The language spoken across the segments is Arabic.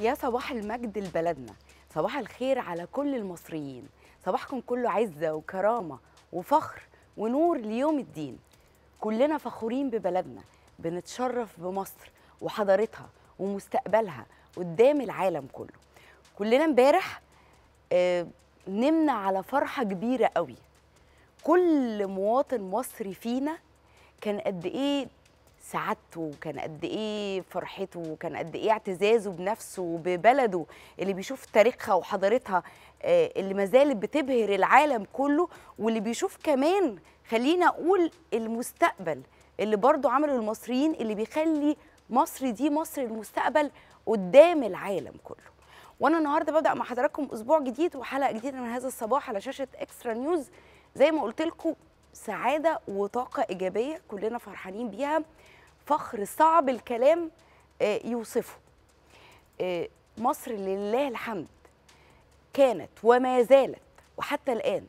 يا صباح المجد لبلدنا صباح الخير على كل المصريين صباحكم كله عزة وكرامة وفخر ونور ليوم الدين كلنا فخورين ببلدنا بنتشرف بمصر وحضارتها ومستقبلها قدام العالم كله كلنا امبارح آه، نمنا على فرحة كبيرة قوي كل مواطن مصري فينا كان قد ايه سعادته وكان قد ايه فرحته وكان قد ايه اعتزازه بنفسه وببلده اللي بيشوف تاريخها وحضارتها آه، اللي ما زالت بتبهر العالم كله واللي بيشوف كمان خلينا اقول المستقبل اللي برضه عمله المصريين اللي بيخلي مصر دي مصر المستقبل قدام العالم كله وانا النهارده ببدا مع حضراتكم اسبوع جديد وحلقه جديده من هذا الصباح على شاشه اكسترا نيوز زي ما قلت لكم سعاده وطاقه ايجابيه كلنا فرحانين بيها فخر صعب الكلام آه، يوصفه آه، مصر لله الحمد كانت وما زالت وحتى الآن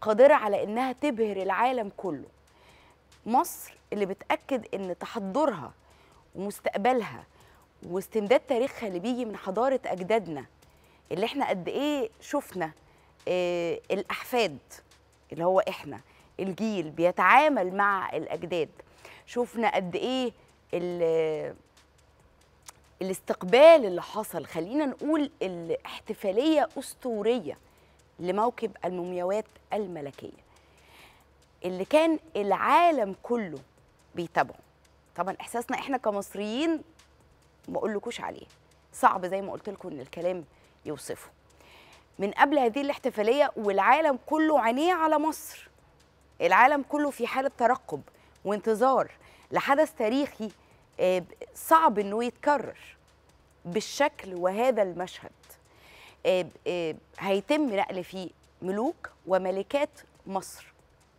قادرة على إنها تبهر العالم كله مصر اللي بتأكد إن تحضرها ومستقبلها واستمداد تاريخها اللي بيجي من حضارة أجدادنا اللي احنا قد إيه شفنا آه، الأحفاد اللي هو إحنا الجيل بيتعامل مع الاجداد شفنا قد ايه الاستقبال اللي حصل خلينا نقول الاحتفاليه اسطوريه لموكب المومياوات الملكيه اللي كان العالم كله بيتابعه طبعا احساسنا احنا كمصريين ما اقولكوش عليه صعب زي ما قلت لكم ان الكلام يوصفه من قبل هذه الاحتفاليه والعالم كله عينيه على مصر العالم كله في حاله ترقب وانتظار لحدث تاريخي آه، صعب انه يتكرر بالشكل وهذا المشهد آه، آه، هيتم نقل فيه ملوك وملكات مصر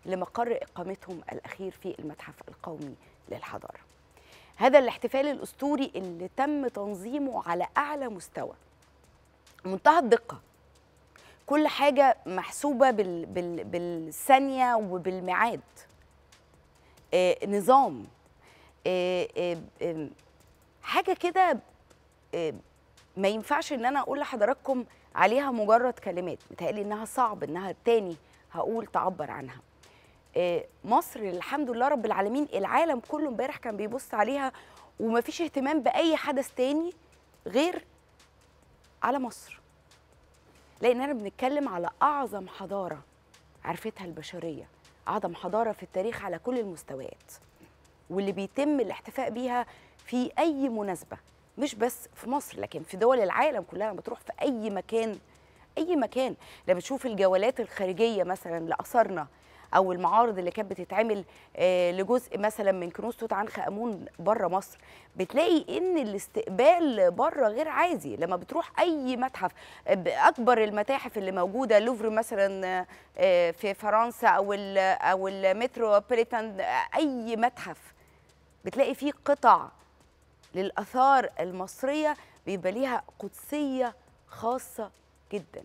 لمقر اقامتهم الاخير في المتحف القومي للحضاره هذا الاحتفال الاسطوري اللي تم تنظيمه على اعلى مستوى منتهى الدقه كل حاجه محسوبه بال بال بالثانيه وبالميعاد آه، نظام آه، آه، حاجه كده ما ينفعش ان انا اقول لحضراتكم عليها مجرد كلمات متهيألي انها صعب انها تاني هقول تعبر عنها مصر الحمد لله رب العالمين العالم كله امبارح كان بيبص عليها وما فيش اهتمام باي حدث تاني غير على مصر لاننا بنتكلم على اعظم حضاره عرفتها البشريه اعظم حضاره في التاريخ على كل المستويات واللي بيتم الاحتفاء بيها في اي مناسبه مش بس في مصر لكن في دول العالم كلها لما تروح في اي مكان اي مكان لما تشوف الجولات الخارجيه مثلا لاثارنا او المعارض اللي كانت بتتعمل آه، لجزء مثلا من كنوز توت عنخ امون بره مصر بتلاقي ان الاستقبال بره غير عادي لما بتروح اي متحف اكبر المتاحف اللي موجوده لوفر مثلا آه، في فرنسا او او بريتان اي متحف بتلاقي فيه قطع للاثار المصريه بيبقى ليها قدسيه خاصه جدا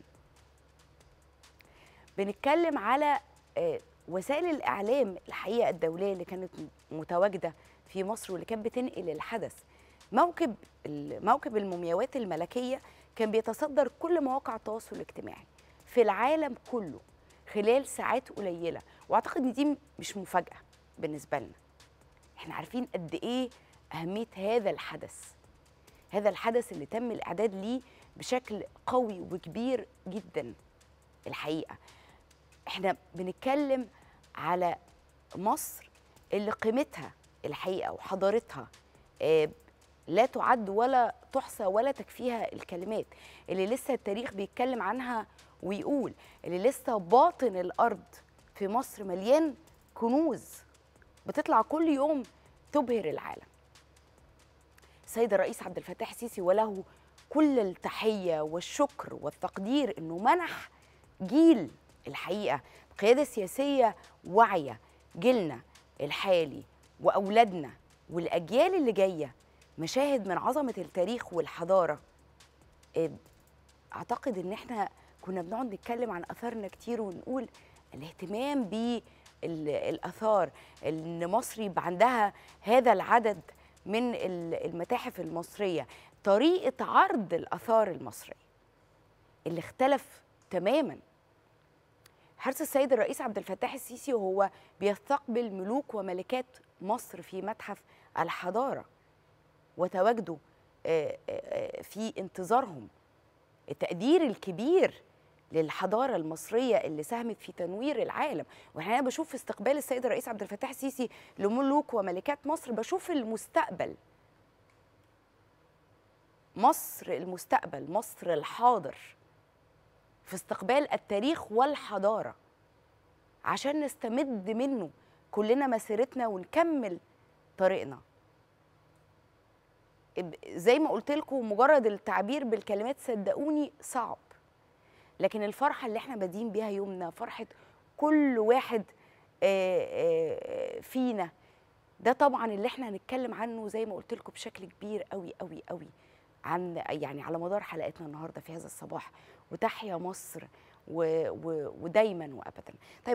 بنتكلم على آه، وسائل الاعلام الحقيقه الدوليه اللي كانت متواجده في مصر واللي كانت بتنقل الحدث موكب موكب المومياوات الملكيه كان بيتصدر كل مواقع التواصل الاجتماعي في العالم كله خلال ساعات قليله واعتقد ان دي مش مفاجاه بالنسبه لنا احنا عارفين قد ايه اهميه هذا الحدث هذا الحدث اللي تم الاعداد ليه بشكل قوي وكبير جدا الحقيقه احنا بنتكلم على مصر اللي قيمتها الحقيقه وحضارتها آه، لا تعد ولا تحصى ولا تكفيها الكلمات اللي لسه التاريخ بيتكلم عنها ويقول اللي لسه باطن الارض في مصر مليان كنوز بتطلع كل يوم تبهر العالم السيد الرئيس عبد الفتاح السيسي وله كل التحيه والشكر والتقدير انه منح جيل الحقيقه قيادة سياسية واعية جيلنا الحالي وأولادنا والأجيال اللي جاية مشاهد من عظمة التاريخ والحضارة أعتقد إن إحنا كنا بنقعد نتكلم عن أثارنا كتير ونقول الاهتمام بالآثار إن مصر يبقى عندها هذا العدد من المتاحف المصرية طريقة عرض الآثار المصرية اللي اختلف تماماً حرص السيد الرئيس عبد الفتاح السيسي وهو بيستقبل ملوك وملكات مصر في متحف الحضارة وتواجده آه، آه، آه، في انتظارهم التقدير الكبير للحضارة المصرية اللي ساهمت في تنوير العالم وأنا بشوف استقبال السيد الرئيس عبد الفتاح السيسي لملوك وملكات مصر بشوف المستقبل مصر المستقبل مصر الحاضر في استقبال التاريخ والحضاره عشان نستمد منه كلنا مسيرتنا ونكمل طريقنا زي ما قلت لكم مجرد التعبير بالكلمات صدقوني صعب لكن الفرحه اللي احنا بادين بيها يومنا فرحه كل واحد آه، آه، فينا ده طبعا اللي احنا هنتكلم عنه زي ما قلت لكم بشكل كبير قوي قوي قوي عن يعني على مدار حلقتنا النهارده في هذا الصباح وتحيا مصر و... و... ودايما وابدا طيب